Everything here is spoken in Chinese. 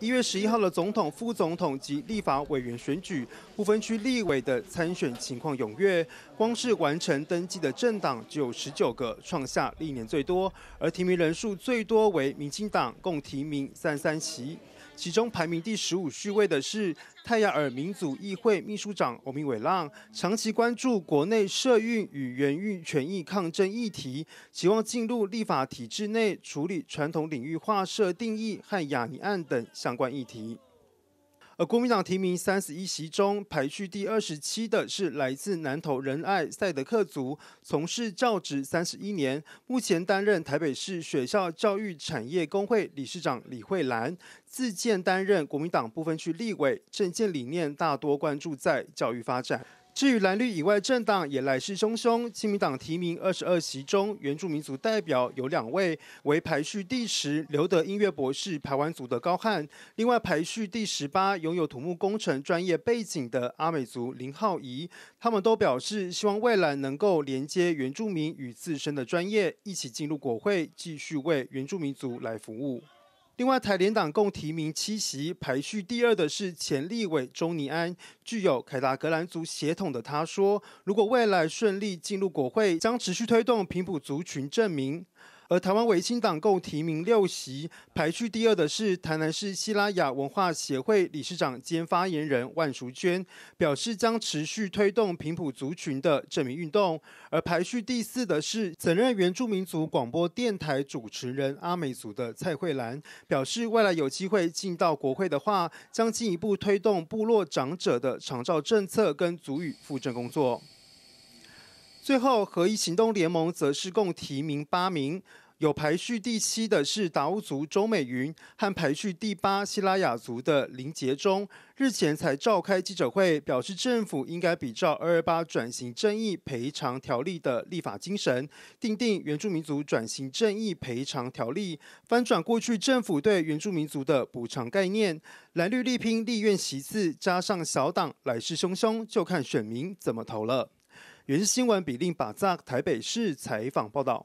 一月十一号的总统、副总统及立法委员选举，不分区立委的参选情况踊跃。光是完成登记的政党只有十九个，创下历年最多。而提名人数最多为民进党，共提名三三席。其中排名第十五序位的是泰雅尔民族议会秘书长欧明伟浪，长期关注国内社运与原运权益抗争议题，期望进入立法体制内处理传统领域划设定义和雅尼案等相关议题。而国民党提名三十一席中，排序第二十七的是来自南投仁爱赛德克族，从事教职三十一年，目前担任台北市学校教育产业工会理事长李惠兰，自荐担任国民党部分区立委，政见理念大多关注在教育发展。至于蓝绿以外政党也来势汹汹，亲民党提名二十二席中，原住民族代表有两位为排序第十刘德音乐博士，排湾族的高汉，另外排序第十八拥有土木工程专业背景的阿美族林浩仪，他们都表示希望未来能够连接原住民与自身的专业，一起进入国会，继续为原住民族来服务。另外，台联党共提名七席，排序第二的是前立委钟尼安，具有凯达格兰族血统的他说，如果未来顺利进入国会，将持续推动平埔族群证明。而台湾维新党共提名六席，排序第二的是台南市希拉雅文化协会理事长兼发言人万淑娟，表示将持续推动平埔族群的证明运动。而排序第四的是曾任原住民族广播电台主持人阿美族的蔡慧兰，表示未来有机会进到国会的话，将进一步推动部落长者的长照政策跟族语复振工作。最后，合一行动联盟则是共提名八名，有排序第七的是达悟族周美云，和排序第八希拉雅族的林杰忠。日前才召开记者会，表示政府应该比照二二八转型正义赔偿条例的立法精神，订定原住民族转型正义赔偿条例，翻转过去政府对原住民族的补偿概念。蓝绿力拼立院席次，加上小党来势汹汹，就看选民怎么投了。原新闻，比令把在台北市采访报道。